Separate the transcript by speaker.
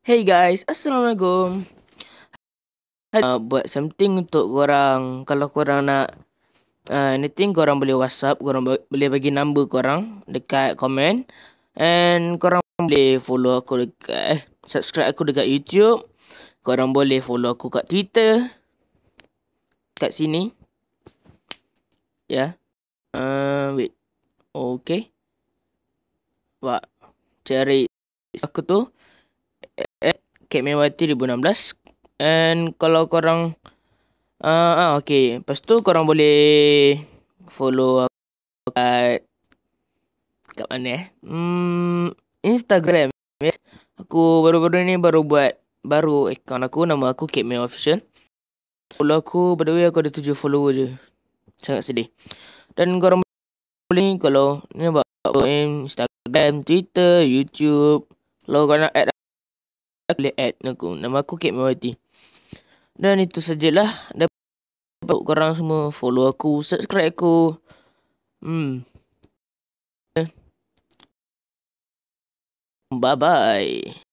Speaker 1: Hey guys, Assalamualaikum Hari uh, buat something untuk korang Kalau korang nak uh, anything, korang boleh whatsapp Korang boleh bagi number korang dekat komen And korang boleh follow aku dekat eh, Subscribe aku dekat YouTube Korang boleh follow aku kat Twitter Kat sini Ya yeah. uh, Wait Okay Wah Cari aku tu Kat Mewati 2016 And kalau korang uh, ah, Okay Lepas tu korang boleh Follow Kat Kat mana eh hmm, Instagram yes. Aku baru-baru ni baru buat Baru account aku Nama aku Kat Mew Official Follow aku By the way aku ada 7 follower je Sangat sedih Dan korang boleh Kalau Ni nampak Instagram Twitter Youtube Kalau korang nak add boleh add aku. Nama aku Kate Mewati. Dan itu sajalah. Dapat korang semua follow aku, subscribe aku. Hmm. Bye-bye.